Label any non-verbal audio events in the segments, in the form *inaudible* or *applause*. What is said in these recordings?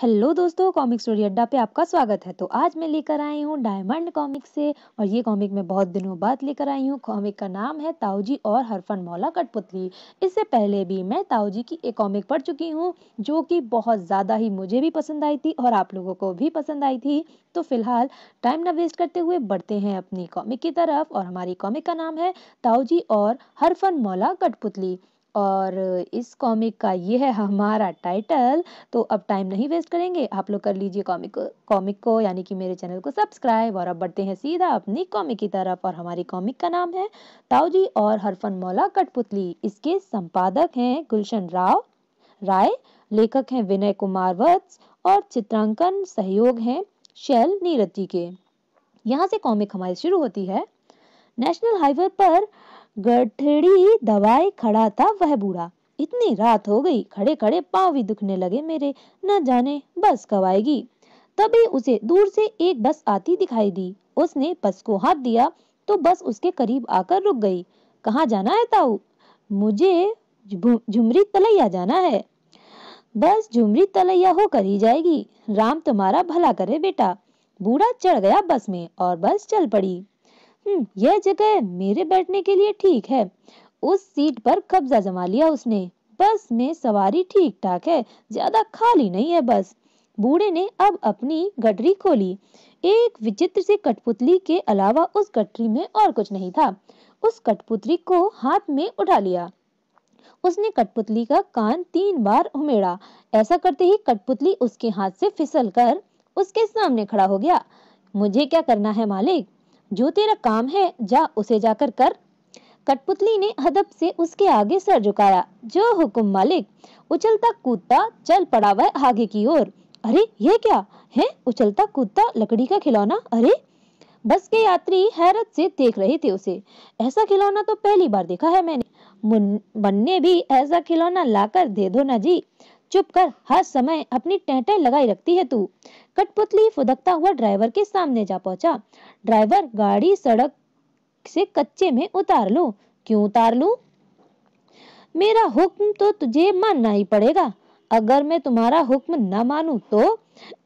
Hello दोस्तों comic story अड्डा पे आपका स्वागत है तो आज मैं लेकर आई हूँ डायमंड कॉमिक से और ये कॉमिक मैं बहुत दिनों बाद लेकर आई हूँ कॉमिक का नाम है ताऊजी और हरफन मौला कठपुतली इससे पहले भी मैं ताऊजी की एक कॉमिक पढ़ चुकी हूँ जो कि बहुत ज़्यादा ही मुझे भी पसंद आई थी और आप लोगों को भी पसंद आई थी तो फिलहाल टाइम ना वेस्ट करते हुए बढ़ते हैं अपनी कॉमिक की तरफ और हमारी कॉमिक का नाम है ताऊजी और हरफन मौला कठपुतली और इस कॉमिक का ये है हमारा टाइटल तो अब टाइम नहीं वेस्ट करेंगे आप लोग कर लीजिए कॉमिक कॉमिक को यानी कि मेरे चैनल को सब्सक्राइब और अब बढ़ते हैं सीधा अपनी कॉमिक की तरफ और हमारी कॉमिक का नाम है ताऊजी और हरफन मौला कठपुतली इसके संपादक हैं गुलशन राव राय लेखक हैं विनय कुमार वत्स और चित्रांकन सहयोग हैं शैल नीरज जी के यहाँ से कॉमिक हमारी शुरू होती है नेशनल हाईवे पर गठड़ी दबाए खड़ा था वह बूढ़ा इतनी रात हो गई खड़े खड़े पाँव भी दुखने लगे मेरे न जाने बस कब आएगी तभी उसे दूर से एक बस आती दिखाई दी उसने बस को हाथ दिया तो बस उसके करीब आकर रुक गई कहा जाना है ताऊ मुझे झुमरी तलैया जाना है बस झुमरी तलैया होकर ही जाएगी राम तुम्हारा भला करे बेटा बूढ़ा चढ़ गया बस में और बस चल पड़ी हम्म, यह जगह मेरे बैठने के लिए ठीक है उस सीट पर कब्जा जमा लिया उसने बस में सवारी ठीक ठाक है ज्यादा खाली नहीं है बस बूढ़े ने अब अपनी गटरी खोली एक विचित्र सी कठपुतली के अलावा उस गटरी में और कुछ नहीं था उस कठपुतली को हाथ में उठा लिया उसने कठपुतली का कान तीन बार उमेड़ा ऐसा करते ही कठपुतली उसके हाथ से फिसल कर उसके सामने खड़ा हो गया मुझे क्या करना है मालिक जो तेरा काम है जा उसे जाकर कर कठपुतली ने हदब से उसके आगे सर झुकाया जो हुकुम मालिक उछलता कूदता चल पड़ा वह आगे की ओर अरे ये क्या है उछलता कूदता लकड़ी का खिलौना अरे बस के यात्री हैरत से देख रहे थे उसे ऐसा खिलौना तो पहली बार देखा है मैंने मुन्ने भी ऐसा खिलौना लाकर दे दो ना जी चुप कर हर समय अपनी टहटे लगाई रखती है तू कठपुतली फुदकता हुआ ड्राइवर के सामने जा पहुंचा ड्राइवर गाड़ी सड़क से कच्चे में उतार लो क्यों उतार लू मेरा हुक्म तो तुझे मानना ही पड़ेगा अगर मैं तुम्हारा हुक्म न मानू तो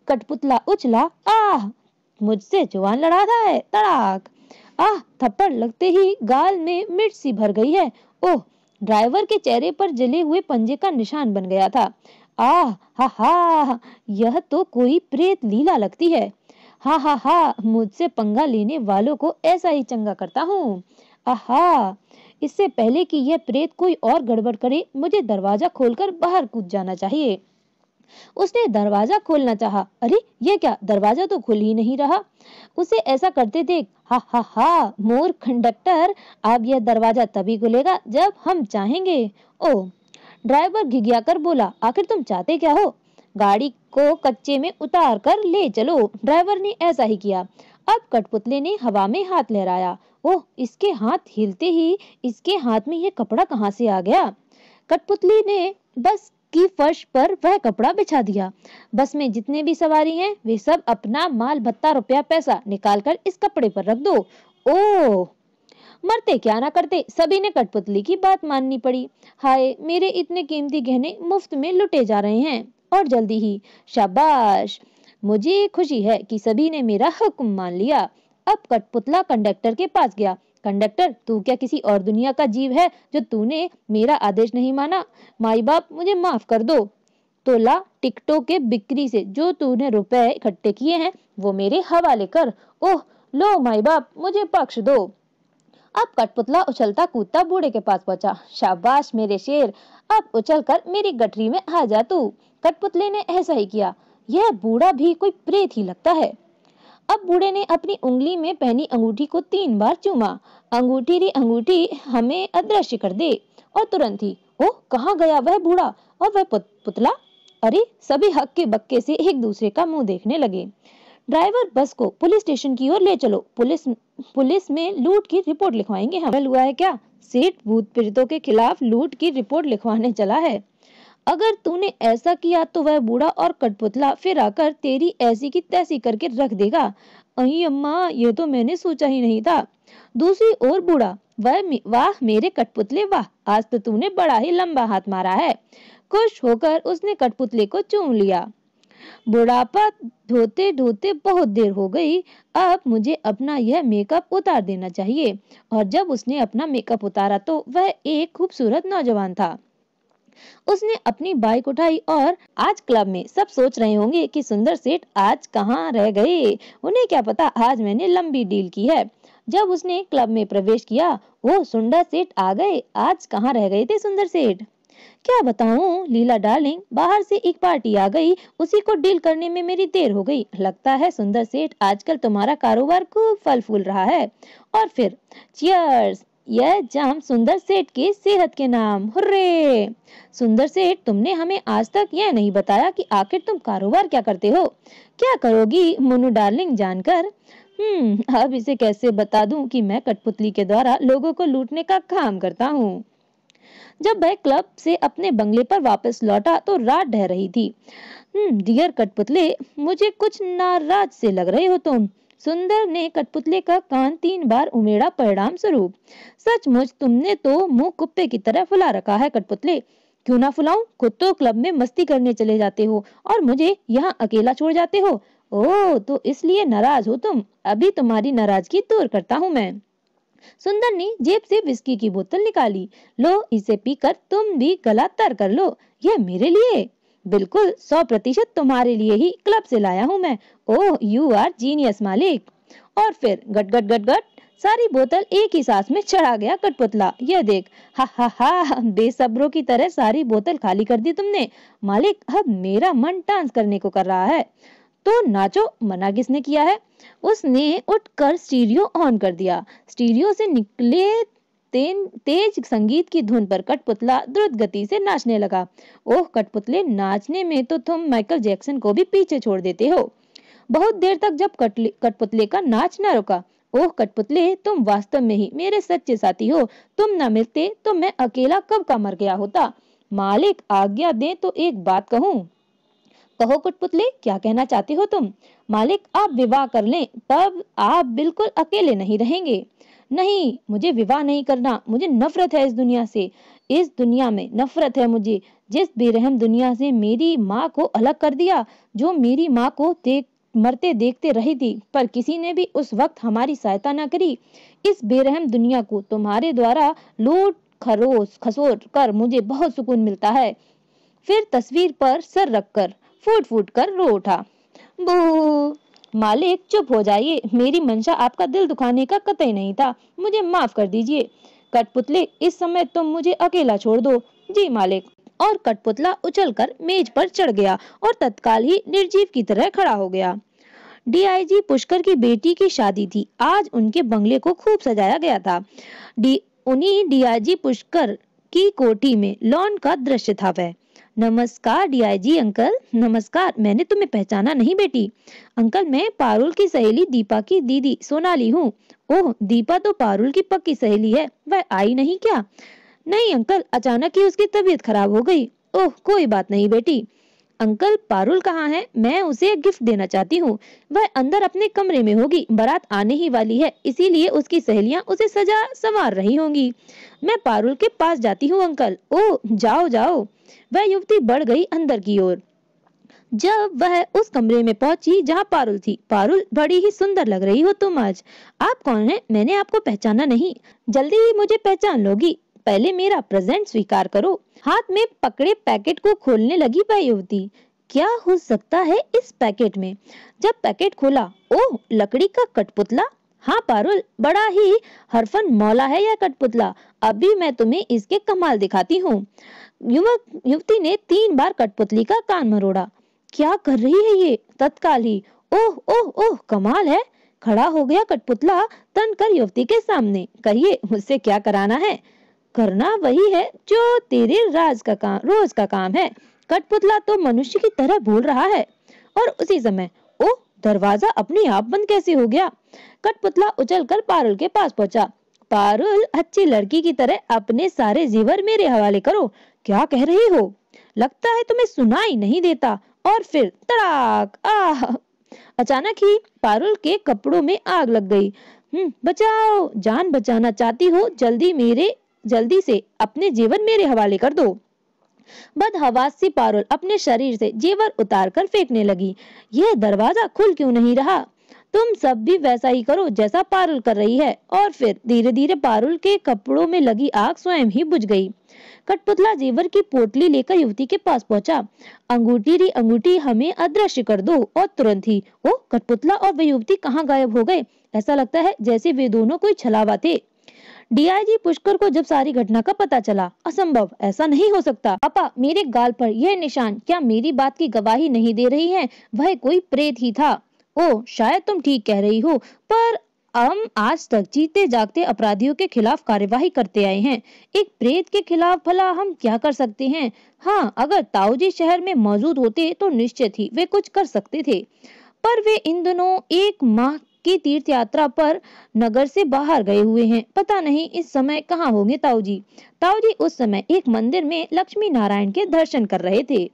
कठपुतला उछला आह मुझसे जवान लड़ा था है तड़ाक आह थप्पड़ लगते ही गाल में मिर्ची भर गई है ओह ड्राइवर के चेहरे पर जले हुए पंजे का निशान बन गया था आह हा हा यह तो कोई प्रेत लीला लगती है हा हा हा मुझसे पंगा लेने वालों को ऐसा ही चंगा करता हूँ आहा इससे पहले कि यह प्रेत कोई और गड़बड़ करे मुझे दरवाजा खोलकर बाहर कूद जाना चाहिए उसने दरवाजा खोलना चाहा अरे ये क्या दरवाजा तो खुल ही नहीं रहा उसे ऐसा करते देख हा हा हा मोर कंडक्टर अब यह दरवाजा तभी खुलेगा जब हम चाहेंगे ओ ड्राइवर कर बोला आखिर तुम चाहते क्या हो गाड़ी को कच्चे में उतार कर ले चलो ड्राइवर ने ऐसा ही किया अब कठपुतले ने हवा में हाथ लहराया ओह इसके हाथ हिलते ही इसके हाथ में यह कपड़ा कहाँ से आ गया कठपुतली ने बस की फर्श पर वह कपड़ा बिछा दिया बस में जितने भी सवारी हैं वे सब अपना माल भत्ता रुपया पैसा निकाल कर इस कपड़े पर रख दो ओ मरते क्या ना करते सभी ने कठपुतली की बात माननी पड़ी हाय मेरे इतने कीमती गहने मुफ्त में लुटे जा रहे हैं और जल्दी ही शाबाश मुझे खुशी है कि सभी ने मेरा हुक्म मान लिया अब कठपुतला कंडक्टर के पास गया कंडक्टर तू क्या किसी और दुनिया का जीव है जो तूने मेरा आदेश नहीं माना माई बाप मुझे माफ कर दो तो ला टिकटों के बिक्री से जो तूने रुपए इकट्ठे किए हैं वो मेरे हवाले कर ओह लो माई बाप मुझे पक्ष दो अब कठपुतला उछलता कूदता बूढ़े के पास पहुंचा शाबाश मेरे शेर अब उछल कर मेरी गठरी में आ जा तू कठपुतले ने ऐसा ही किया यह बूढ़ा भी कोई प्रेत ही लगता है अब बूढ़े ने अपनी उंगली में पहनी अंगूठी को तीन बार चूमा अंगूठी री अंगूठी हमें अदृश्य कर दे और तुरंत ही ओह कहाँ गया वह बूढ़ा और वह पुत, पुतला अरे सभी हक्के बक्के से एक दूसरे का मुंह देखने लगे ड्राइवर बस को पुलिस स्टेशन की ओर ले चलो पुलिस पुलिस में लूट की रिपोर्ट लिखवाएंगे हम हुआ है क्या सेठ भूत पीड़ितों के खिलाफ लूट की रिपोर्ट लिखवाने चला है अगर तूने ऐसा किया तो वह बूढ़ा और कठपुतला फिर आकर तेरी ऐसी की तैसी करके रख देगा अही अम्मा ये तो मैंने सोचा ही नहीं था दूसरी ओर बूढ़ा वह वाह मेरे कठपुतले वाह आज तो तूने बड़ा ही लंबा हाथ मारा है खुश होकर उसने कठपुतले को चूम लिया बुढ़ापा धोते धोते बहुत देर हो गई अब मुझे अपना यह मेकअप उतार देना चाहिए और जब उसने अपना मेकअप उतारा तो वह एक खूबसूरत नौजवान था उसने अपनी बाइक उठाई और आज क्लब में सब सोच रहे होंगे कि सुंदर सेठ आज कहाँ रह गए उन्हें क्या पता आज मैंने लंबी डील की है जब उसने क्लब में प्रवेश किया वो सुंदर सेठ आ गए आज कहाँ रह गए थे सुंदर सेठ क्या बताऊं लीला डार्लिंग बाहर से एक पार्टी आ गई उसी को डील करने में मेरी देर हो गई लगता है सुंदर सेठ आजकल तुम्हारा कारोबार खूब फल फूल रहा है और फिर चियर्स यह जाम सुंदर सेठ की सेहत के नाम हुर्रे सुंदर सेठ तुमने हमें आज तक यह नहीं बताया कि आखिर तुम कारोबार क्या करते हो क्या करोगी मुन्नू डार्लिंग जानकर हम्म अब इसे कैसे बता दूं कि मैं कठपुतली के द्वारा लोगों को लूटने का काम करता हूँ जब वह क्लब से अपने बंगले पर वापस लौटा तो रात ढह रही थी हम्म डियर कठपुतले मुझे कुछ नाराज से लग रहे हो तुम तो। सुंदर ने कठपुतले का कान तीन बार उमेड़ा परिणाम स्वरूप सचमुच तुमने तो मुंह कुप्पे की तरह फुला रखा है कठपुतले क्यों ना फुलाऊं खुद तो क्लब में मस्ती करने चले जाते हो और मुझे यहाँ अकेला छोड़ जाते हो ओ तो इसलिए नाराज हो तुम अभी तुम्हारी नाराजगी दूर करता हूँ मैं सुंदर ने जेब से विस्की की बोतल निकाली लो इसे पीकर तुम भी गला तर कर लो यह मेरे लिए बिल्कुल सौ प्रतिशत तुम्हारे लिए ही क्लब से लाया हूँ मैं ओह यू आर जीनियस मालिक और फिर गट गट गट गट सारी बोतल एक ही सांस में चढ़ा गया कटपुतला यह देख हा हा हा बेसब्रों की तरह सारी बोतल खाली कर दी तुमने मालिक अब मेरा मन डांस करने को कर रहा है तो नाचो मना किसने किया है उसने उठकर स्टीरियो ऑन कर दिया स्टीरियो से निकले तेन तेज संगीत की धुन पर कठपुतला द्रुत गति से नाचने लगा ओह कठपुतले नाचने में तो तुम माइकल जैक्सन को भी पीछे छोड़ देते हो बहुत देर तक जब कठपुतले का नाच न रुका ओह कठपुतले तुम वास्तव में ही मेरे सच्चे साथी हो तुम न मिलते तो मैं अकेला कब का मर गया होता मालिक आज्ञा दे तो एक बात कहूँ कहो कठपुतले क्या कहना चाहते हो तुम मालिक आप विवाह कर लें तब आप बिल्कुल अकेले नहीं रहेंगे नहीं मुझे विवाह नहीं करना मुझे नफरत है इस दुनिया से इस दुनिया में नफरत है मुझे जिस बेरहम दुनिया से मेरी माँ को अलग कर दिया जो मेरी माँ को देख मरते देखते रही थी पर किसी ने भी उस वक्त हमारी सहायता न करी इस बेरहम दुनिया को तुम्हारे द्वारा लूट खरोस खसोर कर मुझे बहुत सुकून मिलता है फिर तस्वीर पर सर रखकर फूट फूट कर रो उठा बू मालिक चुप हो जाइए मेरी मंशा आपका दिल दुखाने का कतई नहीं था मुझे माफ कर दीजिए कठपुतले इस समय तुम मुझे अकेला छोड़ दो जी मालिक और कठपुतला उछलकर मेज पर चढ़ गया और तत्काल ही निर्जीव की तरह खड़ा हो गया डीआईजी पुष्कर की बेटी की शादी थी आज उनके बंगले को खूब सजाया गया था डी उन्हीं डीआईजी पुष्कर की कोठी में लॉन का दृश्य था वह नमस्कार डीआईजी अंकल नमस्कार मैंने तुम्हें पहचाना नहीं बेटी अंकल मैं पारुल की सहेली दीपा की दीदी सोनाली हूँ ओह दीपा तो पारुल की पक्की सहेली है वह आई नहीं क्या नहीं अंकल अचानक ही उसकी तबीयत खराब हो गई ओह कोई बात नहीं बेटी अंकल पारुल कहाँ है मैं उसे एक गिफ्ट देना चाहती हूँ वह अंदर अपने कमरे में होगी बारात आने ही वाली है इसीलिए उसकी सहेलियाँ उसे सजा संवार रही होंगी मैं पारुल के पास जाती हूँ अंकल ओ जाओ जाओ वह युवती बढ़ गई अंदर की ओर जब वह उस कमरे में पहुंची जहां पारुल थी पारुल बड़ी ही सुंदर लग रही हो तुम आज आप कौन हैं मैंने आपको पहचाना नहीं जल्दी ही मुझे पहचान लोगी पहले मेरा प्रेजेंट स्वीकार करो हाथ में पकड़े पैकेट को खोलने लगी वह युवती क्या हो सकता है इस पैकेट में जब पैकेट खोला ओह लकड़ी का कठपुतला हाँ पारुल बड़ा ही हरफन मौला है यह कठपुतला अभी मैं तुम्हें इसके कमाल दिखाती हूँ युवक युवती ने तीन बार कठपुतली का कान मरोड़ा क्या कर रही है ये तत्काल ही ओह ओह ओह कमाल है खड़ा हो गया कठपुतला तन कर युवती के सामने कहिए मुझसे क्या कराना है करना वही है जो तेरे राज का काम रोज का काम है कठपुतला तो मनुष्य की तरह बोल रहा है और उसी समय ओ दरवाजा अपने आप बंद कैसे हो गया कठपुतला कर पारुल के पास पहुंचा पारुल अच्छी लड़की की तरह अपने सारे जीवर मेरे हवाले करो क्या कह रही हो लगता है तुम्हें सुनाई नहीं देता और फिर तड़ाक आह अचानक ही पारुल के कपड़ों में आग लग गई हम्म, बचाओ जान बचाना चाहती हो जल्दी मेरे जल्दी से अपने जीवन मेरे हवाले कर दो बदहवास सी पारुल अपने शरीर से जेवर उतार कर फेंकने लगी यह दरवाजा खुल क्यों नहीं रहा तुम सब भी वैसा ही करो जैसा पारुल कर रही है और फिर धीरे धीरे पारुल के कपड़ों में लगी आग स्वयं ही बुझ गई कठपुतला जेवर की पोटली लेकर युवती के पास पहुंचा अंगूठी री अंगूठी हमें अदृश्य कर दो और तुरंत ही वो कठपुतला और वे युवती कहाँ गायब हो गए ऐसा लगता है जैसे वे दोनों कोई छलावा थे डीआईजी पुष्कर को जब सारी घटना का पता चला असंभव ऐसा नहीं हो सकता पापा मेरे गाल पर यह निशान क्या मेरी बात की गवाही नहीं दे रही है वह कोई प्रेत ही था ओ शायद तुम ठीक कह रही हो पर हम आज तक जीते जागते अपराधियों के खिलाफ कार्यवाही करते आए हैं एक प्रेत के खिलाफ भला हम क्या कर सकते हैं हाँ अगर ताऊजी शहर में मौजूद होते तो निश्चित ही वे कुछ कर सकते थे पर वे इन दोनों एक माह की तीर्थ यात्रा पर नगर से बाहर गए हुए हैं पता नहीं इस समय कहाँ होंगे ताऊ जी ताऊ जी उस समय एक मंदिर में लक्ष्मी नारायण के दर्शन कर रहे थे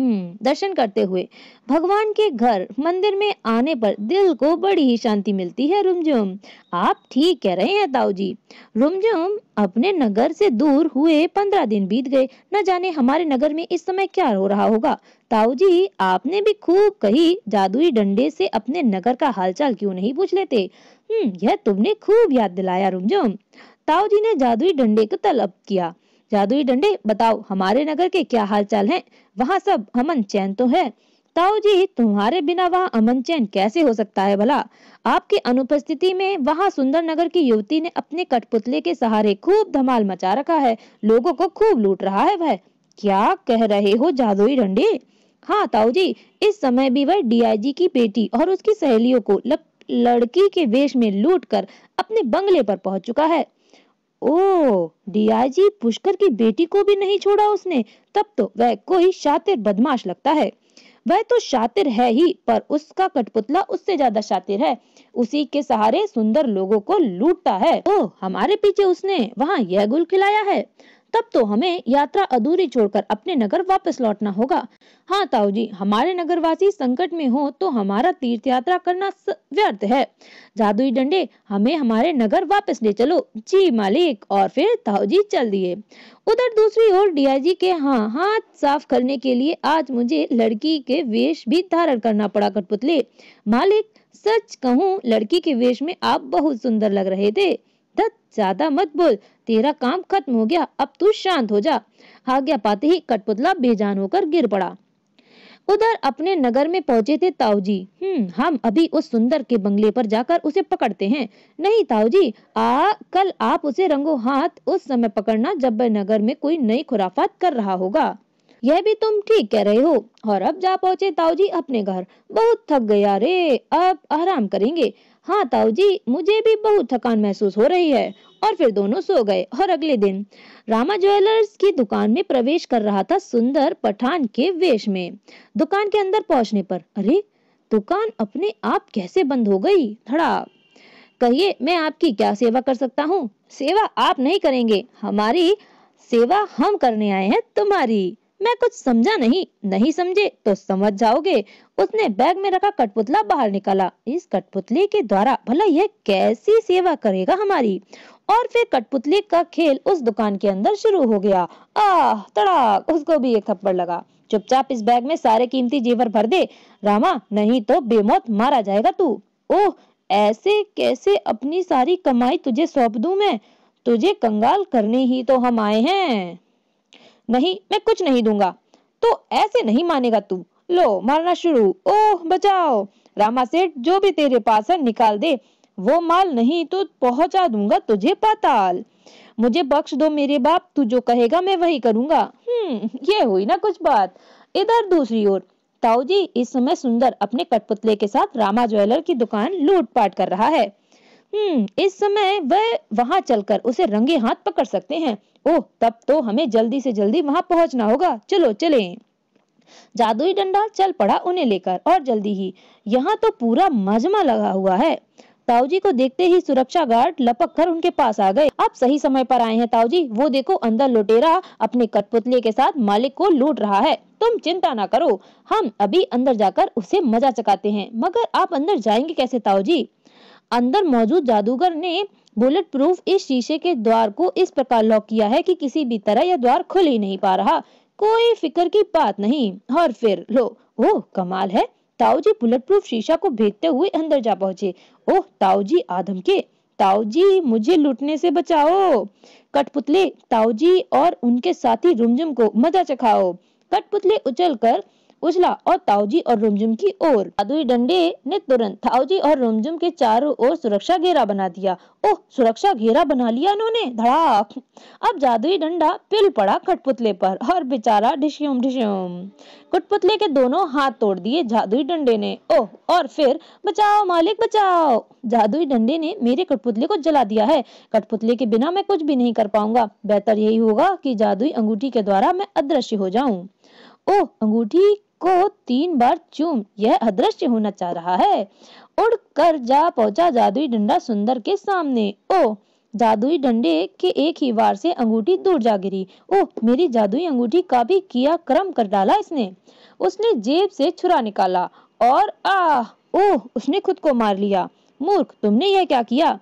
हम्म, दर्शन करते हुए भगवान के घर मंदिर में आने पर दिल को बड़ी ही शांति मिलती है रुमझुम आप ठीक कह रहे हैं ताऊ जी रुमझुम अपने नगर से दूर हुए पंद्रह दिन बीत गए न जाने हमारे नगर में इस समय क्या हो रहा होगा ताऊ जी आपने भी खूब कही जादुई डंडे से अपने नगर का हालचाल क्यों नहीं पूछ लेते हम्म यह तुमने खूब याद दिलाया रुमझुम ताऊ जी ने जादुई डंडे को तलब किया जादुई डंडे बताओ हमारे नगर के क्या हाल चाल है वहाँ सब अमन चैन तो है ताऊ जी तुम्हारे बिना वहाँ अमन चैन कैसे हो सकता है भला आपकी अनुपस्थिति में वहाँ सुंदर नगर की युवती ने अपने कठपुतले के सहारे खूब धमाल मचा रखा है लोगों को खूब लूट रहा है वह क्या कह रहे हो जादुई डंडे हाँ ताऊ जी इस समय भी वह डीआईजी की बेटी और उसकी सहेलियों को लड़की के वेश में लूट कर अपने बंगले पर पहुंच चुका है ओ डीआईजी पुष्कर की बेटी को भी नहीं छोड़ा उसने तब तो वह कोई शातिर बदमाश लगता है वह तो शातिर है ही पर उसका कठपुतला उससे ज्यादा शातिर है उसी के सहारे सुंदर लोगों को लूटता है ओ हमारे पीछे उसने वहाँ यह गुल खिलाया है तब तो हमें यात्रा अधूरी छोड़कर अपने नगर वापस लौटना होगा हाँ ताऊ जी हमारे नगरवासी संकट में हो तो हमारा तीर्थ यात्रा करना व्यर्थ है जादुई डंडे हमें हमारे नगर वापस ले चलो जी मालिक और फिर ताऊ जी चल दिए उधर दूसरी ओर डीआईजी के हाँ हाथ साफ करने के लिए आज मुझे लड़की के वेश भी धारण करना पड़ा कठपुतले मालिक सच कहूँ लड़की के वेश में आप बहुत सुंदर लग रहे थे दत्त ज्यादा मत बोल तेरा काम खत्म हो गया अब तू शांत हो जा आज्ञा पाते ही कठपुतला बेजान होकर गिर पड़ा उधर अपने नगर में पहुंचे थे ताऊजी हम्म हम अभी उस सुंदर के बंगले पर जाकर उसे पकड़ते हैं नहीं ताऊजी आ कल आप उसे रंगो हाथ उस समय पकड़ना जब वह नगर में कोई नई खुराफात कर रहा होगा यह भी तुम ठीक कह रहे हो और अब जा पहुंचे ताऊजी अपने घर बहुत थक गया रे अब आराम करेंगे हाँ ताऊ जी मुझे भी बहुत थकान महसूस हो रही है और फिर दोनों सो गए और अगले दिन रामा ज्वेलर्स की दुकान में प्रवेश कर रहा था सुंदर पठान के वेश में दुकान के अंदर पहुंचने पर अरे दुकान अपने आप कैसे बंद हो गई थड़ा कहिए मैं आपकी क्या सेवा कर सकता हूँ सेवा आप नहीं करेंगे हमारी सेवा हम करने आए हैं तुम्हारी मैं कुछ समझा नहीं नहीं समझे तो समझ जाओगे उसने बैग में रखा कठपुतला बाहर निकाला इस कठपुतली के द्वारा भला यह कैसी सेवा करेगा हमारी और फिर कठपुतली का खेल उस दुकान के अंदर शुरू हो गया आह तड़ाक उसको भी एक थप्पड़ लगा चुपचाप इस बैग में सारे कीमती जेवर भर दे रामा नहीं तो बेमौत मारा जाएगा तू ओह ऐसे कैसे अपनी सारी कमाई तुझे सौंप दूं मैं तुझे कंगाल करने ही तो हम आए हैं नहीं मैं कुछ नहीं दूंगा तो ऐसे नहीं मानेगा तू लो मारना शुरू ओह बचाओ रामा सेठ जो भी तेरे पास है निकाल दे वो माल नहीं तो पहुंचा दूंगा तुझे पाताल मुझे बख्श दो मेरे बाप तू जो कहेगा मैं वही करूंगा हम्म ये हुई ना कुछ बात इधर दूसरी ओर ताऊ जी इस समय सुंदर अपने कठपुतले के साथ रामा ज्वेलर की दुकान लूटपाट कर रहा है हम्म इस समय वह वहां चलकर उसे रंगे हाथ पकड़ सकते हैं ओ तब तो हमें जल्दी से जल्दी वहां पहुंचना होगा चलो चले जादुई डंडा चल पड़ा उन्हें लेकर और जल्दी ही यहाँ तो पूरा मजमा लगा हुआ है ताऊजी को देखते ही सुरक्षा गार्ड लपक कर उनके पास आ गए आप सही समय पर आए हैं ताऊजी वो देखो अंदर लुटेरा अपने कठपुतले के साथ मालिक को लूट रहा है तुम चिंता ना करो हम अभी अंदर जाकर उसे मजा चकाते हैं मगर आप अंदर जाएंगे कैसे ताऊजी अंदर मौजूद जादूगर ने बुलेट प्रूफ इस शीशे के द्वार को इस प्रकार लॉक किया है कि किसी भी तरह यह द्वार खुल ही नहीं पा रहा कोई फिक्र की बात नहीं और फिर लो ओह कमाल है ताऊजी बुलेट प्रूफ शीशा को भेजते हुए अंदर जा पहुंचे ओह ताऊजी आदम के ताऊ जी मुझे लूटने से बचाओ कठपुतले ताऊ जी और उनके साथी रुमझुम को मजा चखाओ कठपुतले उछल कर उछला और ताऊजी और रुमझुम की ओर जादुई डंडे ने तुरंत ताऊजी और रुमझुम के चारों ओर सुरक्षा घेरा बना दिया ओह सुरक्षा घेरा बना लिया उन्होंने धड़ाक अब जादुई डंडा पिल पड़ा कठपुतले पर और बेचारा ढिश्यूम ढिश्यूम कठपुतले के दोनों हाथ तोड़ दिए जादुई डंडे ने ओह और फिर बचाओ मालिक बचाओ जादुई डंडे ने मेरे कठपुतले को जला दिया है कठपुतले के बिना मैं कुछ भी नहीं कर पाऊंगा बेहतर यही होगा कि जादुई अंगूठी के द्वारा मैं अदृश्य हो जाऊं ओह अंगूठी को तीन बार चूम यह अदृश्य होना चाह रहा है उड़ कर जा पहुंचा जादुई डंडा सुंदर के सामने ओ जादुई डंडे के एक ही वार से अंगूठी दूर जा गिरी ओह मेरी जादुई अंगूठी का भी किया क्रम कर डाला इसने उसने जेब से छुरा निकाला और आह ओ उसने खुद को मार लिया मूर्ख तुमने यह क्या किया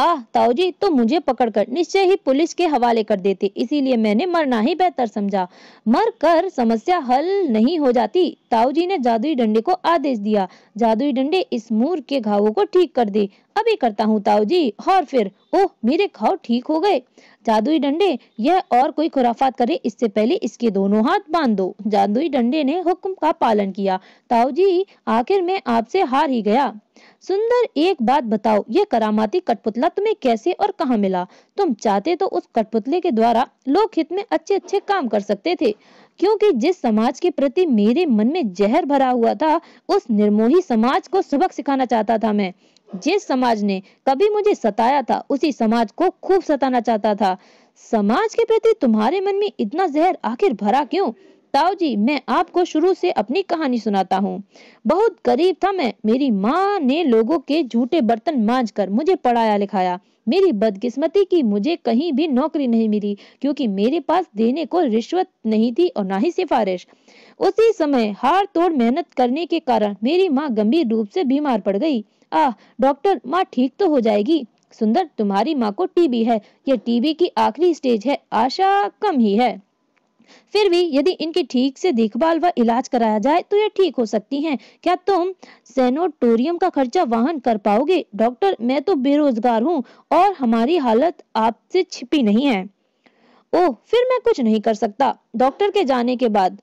आह जी तो मुझे पकड़कर निश्चय ही पुलिस के हवाले कर देते इसीलिए मैंने मरना ही बेहतर समझा मर कर समस्या हल नहीं हो जाती जी ने जादुई डंडे को आदेश दिया जादुई डंडे इस मूर के घावों को ठीक कर दे अभी करता हूँ ताऊजी और फिर ओह मेरे घाव ठीक हो गए जादुई डंडे यह और कोई खुराफात करे इससे पहले इसके दोनों हाथ बांध दो जादुई डंडे ने हुक्म का पालन किया ताऊ जी आखिर में आपसे हार ही गया सुंदर एक बात बताओ ये करामाती कठपुतला तुम्हें कैसे और कहाँ मिला तुम चाहते तो उस कठपुतले के द्वारा लोक हित में अच्छे अच्छे काम कर सकते थे क्योंकि जिस समाज के प्रति मेरे मन में जहर भरा हुआ था उस निर्मोही समाज को सबक सिखाना चाहता था मैं जिस समाज ने कभी मुझे सताया था उसी समाज को खूब सताना चाहता था समाज के प्रति तुम्हारे मन में इतना जहर आखिर भरा क्यों ताऊ जी मैं आपको शुरू से अपनी कहानी सुनाता हूँ बहुत गरीब था मैं मेरी माँ ने लोगों के झूठे बर्तन मांज कर मुझे पढ़ाया लिखाया मेरी बदकिस्मती की मुझे कहीं भी नौकरी नहीं मिली क्योंकि मेरे पास देने को रिश्वत नहीं थी और ना ही सिफारिश उसी समय हार तोड़ मेहनत करने के कारण मेरी माँ गंभीर रूप से बीमार पड़ गई आह डॉक्टर माँ ठीक तो हो जाएगी सुंदर तुम्हारी माँ को टीबी है यह टीबी की आखिरी स्टेज है आशा कम ही है फिर भी यदि इनकी ठीक से देखभाल व इलाज कराया जाए तो ये ठीक हो सकती हैं क्या तुम सेनोटोरियम का खर्चा वाहन कर पाओगे डॉक्टर मैं तो बेरोजगार हूँ और हमारी हालत आपसे छिपी नहीं है ओह फिर मैं कुछ नहीं कर सकता डॉक्टर के जाने के बाद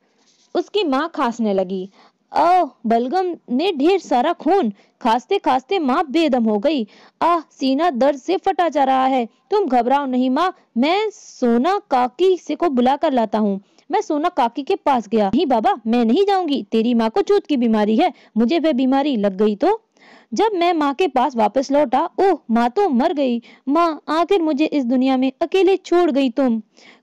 उसकी माँ खासने लगी आह बलगम ने ढेर सारा खून खासते खासते माँ बेदम हो गई आह सीना दर्द से फटा जा रहा है तुम घबराओ नहीं माँ मैं सोना काकी से को बुला कर लाता हूँ मैं सोना काकी के पास गया नहीं बाबा मैं नहीं जाऊंगी तेरी माँ को चूत की बीमारी है मुझे वह बीमारी लग गई तो जब मैं माँ के पास वापस लौटा ओह माँ तो मर गई माँ आखिर मुझे इस दुनिया में अकेले छोड़ गई तुम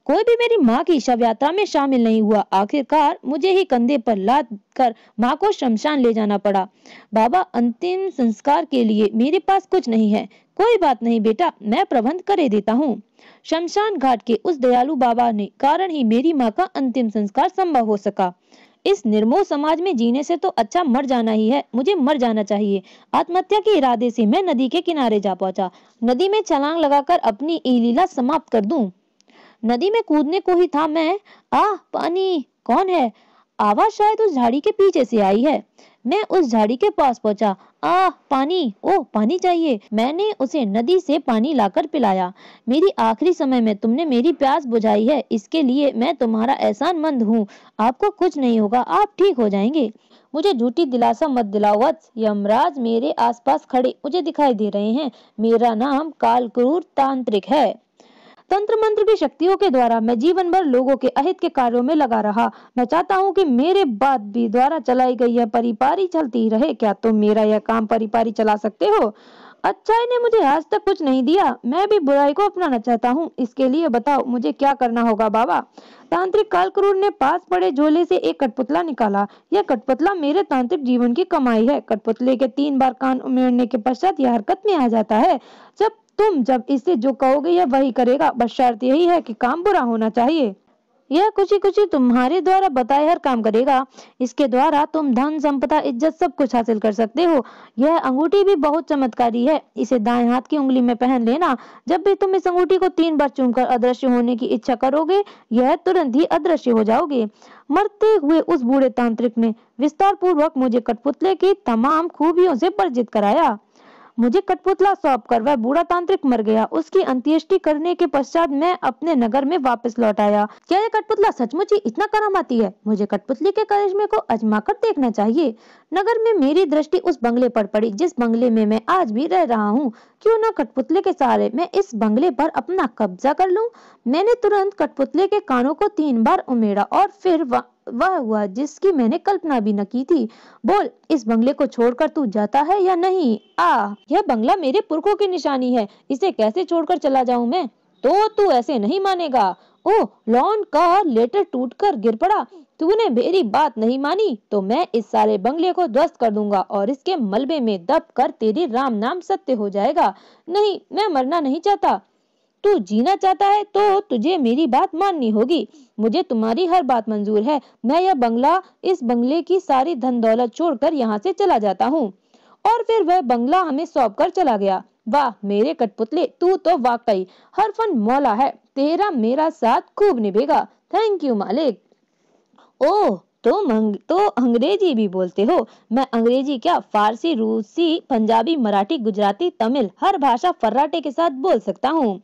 कोई भी मेरी माँ की शव यात्रा में शामिल नहीं हुआ आखिरकार मुझे ही कंधे पर लाद कर माँ को शमशान ले जाना पड़ा बाबा अंतिम संस्कार के लिए मेरे पास कुछ नहीं है कोई बात नहीं बेटा मैं प्रबंध कर देता हूँ शमशान घाट के उस दयालु बाबा ने कारण ही मेरी माँ का अंतिम संस्कार संभव हो सका इस निर्मो समाज में जीने से तो अच्छा मर जाना ही है मुझे मर जाना चाहिए आत्महत्या के इरादे से मैं नदी के किनारे जा पहुंचा नदी में छलांग लगाकर अपनी ई लीला समाप्त कर दूं नदी में कूदने को ही था मैं आ पानी कौन है आवाज शायद उस झाड़ी के पीछे से आई है मैं उस झाड़ी के पास पहुंचा आ पानी ओ पानी चाहिए मैंने उसे नदी से पानी लाकर पिलाया मेरी आखिरी समय में तुमने मेरी प्यास बुझाई है इसके लिए मैं तुम्हारा एहसान मंद हूँ आपको कुछ नहीं होगा आप ठीक हो जाएंगे मुझे झूठी दिलासा मत दिलाओ वत्स यमराज मेरे आसपास खड़े मुझे दिखाई दे रहे हैं मेरा नाम कालक्रूर तांत्रिक है तंत्र मंत्र की शक्तियों के द्वारा मैं जीवन भर लोगों के अहित के कार्यों में लगा रहा मैं चाहता हूँ कि मेरे बाद भी द्वारा चलाई गई यह परिपारी चलती रहे क्या तुम तो मेरा यह काम परिपारी चला सकते हो अच्छाई ने मुझे आज तक कुछ नहीं दिया मैं भी बुराई को अपनाना चाहता हूँ इसके लिए बताओ मुझे क्या करना होगा बाबा तांत्रिक कालक्रूर ने पास पड़े झोले से एक कठपुतला निकाला यह कठपुतला मेरे तांत्रिक जीवन की कमाई है कठपुतले के तीन बार कान उमेड़ने के पश्चात यह हरकत में आ जाता है जब तुम जब इससे जो कहोगे यह वही करेगा बस शर्त यही है कि काम बुरा होना चाहिए यह खुशी खुशी तुम्हारे द्वारा बताए हर काम करेगा इसके द्वारा तुम धन संपदा इज्जत सब कुछ हासिल कर सकते हो यह अंगूठी भी बहुत चमत्कारी है इसे दाएं हाथ की उंगली में पहन लेना जब भी तुम इस अंगूठी को तीन बार चूमकर अदृश्य होने की इच्छा करोगे यह तुरंत ही अदृश्य हो जाओगे मरते हुए उस बूढ़े तांत्रिक ने विस्तार पूर्वक मुझे कठपुतले की तमाम खूबियों से परिचित कराया मुझे कठपुतला सौंप कर वह बूढ़ा तांत्रिक मर गया उसकी अंत्येष्टि करने के पश्चात मैं अपने नगर में वापस लौट आया क्या यह कठपुतला सचमुच ही इतना करामाती है मुझे कठपुतली के करिश्मे को अजमा कर देखना चाहिए नगर में मेरी दृष्टि उस बंगले पर पड़ी जिस बंगले में मैं आज भी रह रहा हूँ क्यों ना कठपुतले के सहारे मैं इस बंगले पर अपना कब्जा कर लूं? मैंने तुरंत कठपुतले के कानों को तीन बार उमेड़ा और फिर वह हुआ जिसकी मैंने कल्पना भी न की थी बोल इस बंगले को छोड़कर तू जाता है या नहीं आ यह बंगला मेरे पुरखों की निशानी है इसे कैसे छोड़कर चला जाऊं मैं तो तू ऐसे नहीं मानेगा ओ लॉन का लेटर टूटकर गिर पड़ा तूने मेरी बात नहीं मानी तो मैं इस सारे बंगले को ध्वस्त कर दूंगा और इसके मलबे में दब कर तेरी राम नाम सत्य हो जाएगा नहीं मैं मरना नहीं चाहता तू जीना चाहता है तो तुझे मेरी बात माननी होगी मुझे तुम्हारी हर बात मंजूर है मैं यह बंगला इस बंगले की सारी धन दौलत छोड़कर यहाँ से चला जाता हूँ और फिर वह बंगला हमें सौंप कर चला गया वाह मेरे कठपुतले तू तो वाकई हर फन मौला है तेरा मेरा साथ खूब निभेगा थैंक यू मालिक ओ तुम तो, तो अंग्रेजी भी बोलते हो मैं अंग्रेजी क्या फारसी रूसी पंजाबी मराठी गुजराती तमिल हर भाषा फर्राटे के साथ बोल सकता हूँ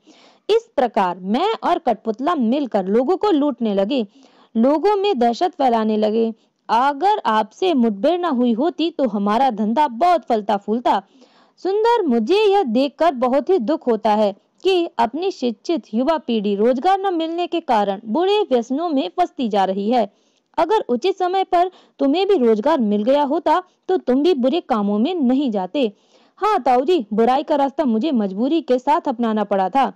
इस प्रकार मैं और कठपुतला मिलकर लोगों को लूटने लगे लोगों में दहशत फैलाने लगे अगर आपसे मुठभेड़ न हुई होती तो हमारा धंधा बहुत फलता फूलता सुंदर मुझे यह देखकर बहुत ही दुख होता है कि अपनी शिक्षित युवा पीढ़ी रोजगार न मिलने के कारण बुरे व्यसनों में फंसती जा रही है अगर उचित समय पर तुम्हें भी रोजगार मिल गया होता तो तुम भी बुरे कामों में नहीं जाते हाँ ताऊ जी बुराई का रास्ता मुझे मजबूरी के साथ अपनाना पड़ा था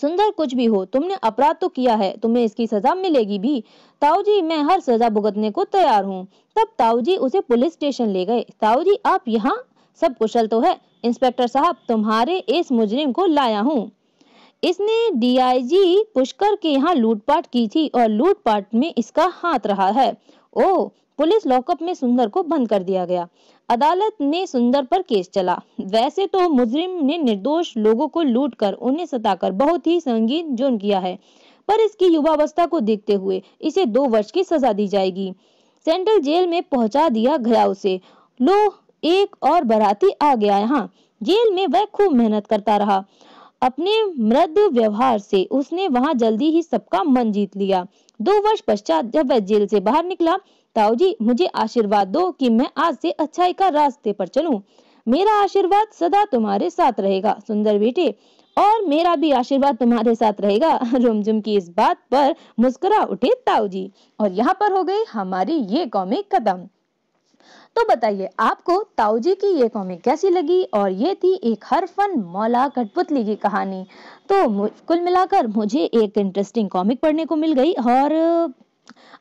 सुंदर कुछ भी हो तुमने अपराध तो किया है तुम्हें इसकी सजा मिलेगी भी ताऊ जी मैं हर सजा भुगतने को तैयार हूँ तब ताऊ जी उसे पुलिस स्टेशन ले गए ताऊ जी आप यहाँ सब कुशल तो है इंस्पेक्टर साहब तुम्हारे इस मुजरिम को लाया हूँ इसने डीआईजी पुष्कर के यहाँ लूटपाट की थी और लूटपाट में इसका हाथ रहा है ओ पुलिस लॉकअप में सुंदर को बंद कर दिया गया अदालत ने सुंदर पर केस चला वैसे तो मुजरिम ने निर्दोष लोगों को लूट कर उन्हें सताकर बहुत ही संगीन जुर्म किया है पर इसकी युवावस्था को देखते हुए इसे दो वर्ष की सजा दी जाएगी सेंट्रल जेल में पहुंचा दिया गया उसे लो एक और बराती आ गया यहाँ जेल में वह खूब मेहनत करता रहा अपने मृद व्यवहार से उसने वहां जल्दी ही सबका मन जीत लिया दो वर्ष पश्चात जब वह जेल से बाहर निकला ताऊजी मुझे आशीर्वाद दो कि मैं आज से अच्छाई का रास्ते पर चलूं मेरा आशीर्वाद सदा तुम्हारे साथ रहेगा सुंदर बेटे और मेरा भी आशीर्वाद तुम्हारे साथ रहेगा रुमझुम *laughs* की इस बात पर मुस्कुरा उठे ताऊ जी और यहाँ पर हो गई हमारी ये कॉमिक कदम तो बताइए आपको ताऊजी की ये कॉमिक कैसी लगी और ये थी एक हर फन मौला कठपुतली की कहानी तो कुल मिलाकर मुझे एक इंटरेस्टिंग कॉमिक पढ़ने को मिल गई और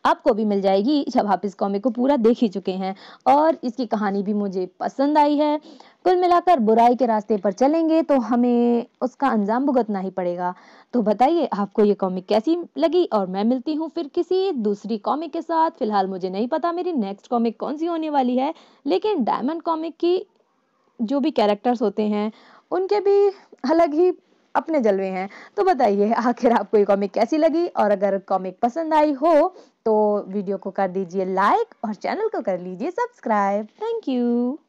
आपको भी मिल जाएगी जब आप इस कॉमिक को पूरा देख ही चुके हैं और इसकी कहानी भी मुझे पसंद आई है कुल मिलाकर बुराई के रास्ते पर चलेंगे तो हमें उसका अंजाम भुगतना ही पड़ेगा तो बताइए आपको ये कॉमिक कैसी लगी और मैं मिलती हूँ फिर किसी दूसरी कॉमिक के साथ फिलहाल मुझे नहीं पता मेरी नेक्स्ट कॉमिक कौन सी होने वाली है लेकिन डायमंड कॉमिक की जो भी कैरेक्टर्स होते हैं उनके भी अलग ही अपने जलवे हैं तो बताइए आखिर आपको ये कॉमिक कैसी लगी और अगर कॉमिक पसंद आई हो तो वीडियो को कर दीजिए लाइक और चैनल को कर लीजिए सब्सक्राइब थैंक यू